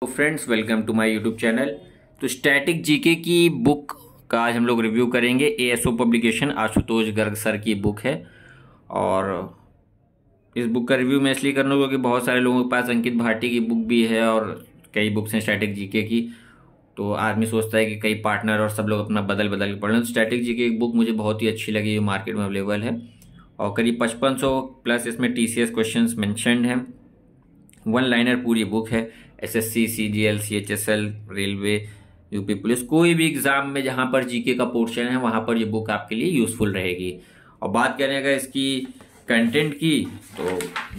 तो friends welcome to my YouTube channel तो static GK की बुक का आज हम लोग रिव्यू करेंगे ASO publication Ashutosh Garg sir की बुक है और इस बुक का रिव्यू मैं इसलिए कर लूँ क्योंकि बहुत सारे लोगों के पास अंकित भाटी की बुक भी है और कई बुक्स हैं स्टैटिक जीके की तो आदमी सोचता है कि कई पार्टनर और सब लोग अपना बदल बदल के पढ़ लें तो स्टैटिक जी की एक बुक मुझे बहुत ही अच्छी लगी जो मार्केट में अवेलेबल है और करीब पचपन सौ प्लस इसमें टी सी एस क्वेश्चन हैं वन लाइनर पूरी बुक है SSC, CGL, CHSL, railway UP police कोई भी एग्ज़ाम में जहाँ पर जीके का पोर्शन है वहाँ पर ये बुक आपके लिए यूज़फुल रहेगी और बात करें अगर इसकी कंटेंट की तो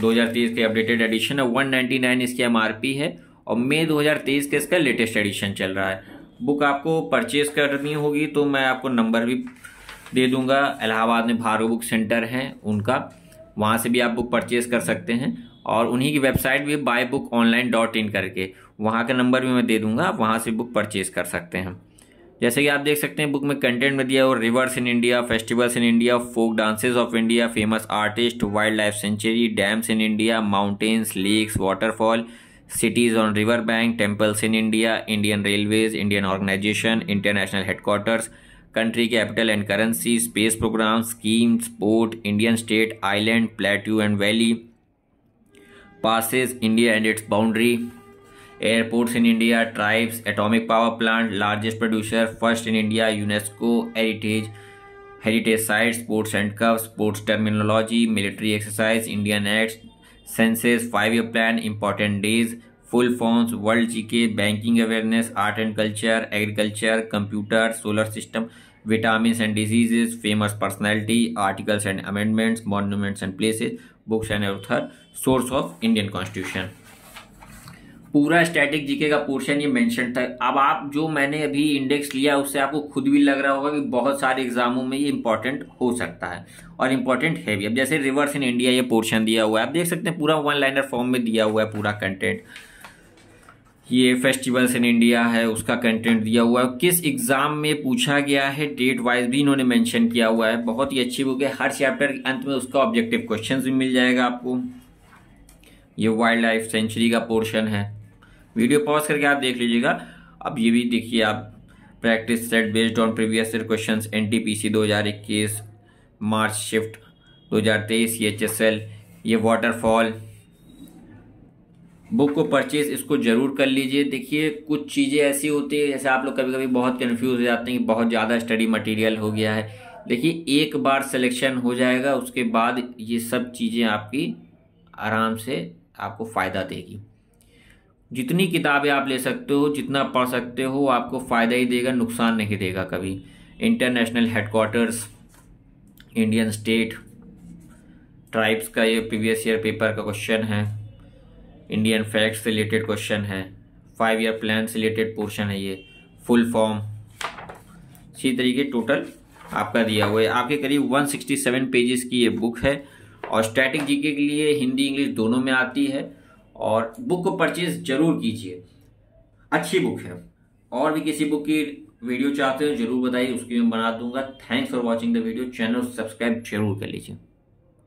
2023 के अपडेटेड एडिशन है 199 इसकी एमआरपी है और मई 2023 के इसका लेटेस्ट एडिशन चल रहा है बुक आपको परचेज़ करनी होगी तो मैं आपको नंबर भी दे दूंगा इलाहाबाद में भारो बुक सेंटर हैं उनका वहाँ से भी आप बुक परचेज़ कर सकते हैं और उन्हीं की वेबसाइट भी buy book online dot in करके वहाँ का नंबर भी मैं दे दूँगा आप वहाँ से बुक परचेज़ कर सकते हैं जैसे कि आप देख सकते हैं बुक में कंटेंट में दिया और rivers in India festivals in India folk dances of India famous artist wildlife sanctuary dams in India mountains lakes waterfall cities on river bank temples in India Indian railways Indian organisation international headquarters country capital and currency space programme scheme sport Indian state island plateau and valley passes India and its boundary, airports in India, tribes, atomic power plant, largest producer, first in India, UNESCO, heritage, heritage sites, sports handcuffs, sports terminology, military exercise, Indian acts, census, five-year plan, important days, full forms world GK banking awareness art and culture agriculture computer solar system vitamin and diseases famous personality articles and amendments monuments and places books and author source of Indian constitution पूरा static GK का portion ये mention था अब आप जो मैंने अभी index लिया उससे आपको खुद भी लग रहा होगा कि बहुत सारे एग्जामों में ये इंपॉर्टेंट हो सकता है और इंपॉर्टेंट है भी अब जैसे रिवर्स इन इंडिया ये पोर्शन दिया हुआ है आप देख सकते हैं पूरा वन लाइनर फॉर्म में दिया हुआ है पूरा कंटेंट ये फेस्टिवल्स इन इंडिया है उसका कंटेंट दिया हुआ है किस एग्ज़ाम में पूछा गया है डेट वाइज भी इन्होंने मेंशन किया हुआ है बहुत ही अच्छी बुक है हर चैप्टर के अंत में उसका ऑब्जेक्टिव क्वेश्चंस भी मिल जाएगा आपको ये वाइल्ड लाइफ सेंचुरी का पोर्शन है वीडियो पॉज करके आप देख लीजिएगा अब ये भी देखिए आप practice set based on previous question N T P C दो हज़ार इक्कीस मार्च शिफ्ट दो हज़ार तेईस e ये एच एस एल ये वाटरफॉल बुक को परचेज इसको ज़रूर कर लीजिए देखिए कुछ चीज़ें ऐसी होती है जैसे आप लोग कभी कभी बहुत कन्फ्यूज हो जाते हैं कि बहुत ज़्यादा स्टडी मटेरियल हो गया है देखिए एक बार सिलेक्शन हो जाएगा उसके बाद ये सब चीज़ें आपकी आराम से आपको फ़ायदा देगी जितनी किताबें आप ले सकते हो जितना पढ़ सकते हो आपको फ़ायदा ही देगा नुकसान नहीं देगा कभी international headquarters Indian state tribes का ये प्रीवियस ईयर पेपर का क्वेश्चन है इंडियन फैक्ट्स से रिलेटेड क्वेश्चन है फाइव ईयर प्लान से रिलेटेड पोर्शन है ये फुल फॉर्म इसी तरीके टोटल आपका दिया हुआ है आपके करीब 167 पेजेस की ये बुक है और स्टैटिक जीके के लिए हिंदी इंग्लिश दोनों में आती है और बुक को परचेज जरूर कीजिए अच्छी बुक है और भी किसी बुक की वीडियो चाहते हो जरूर बताइए उसकी मैं बना दूंगा thanks for watching the video channel subscribe जरूर कर लीजिए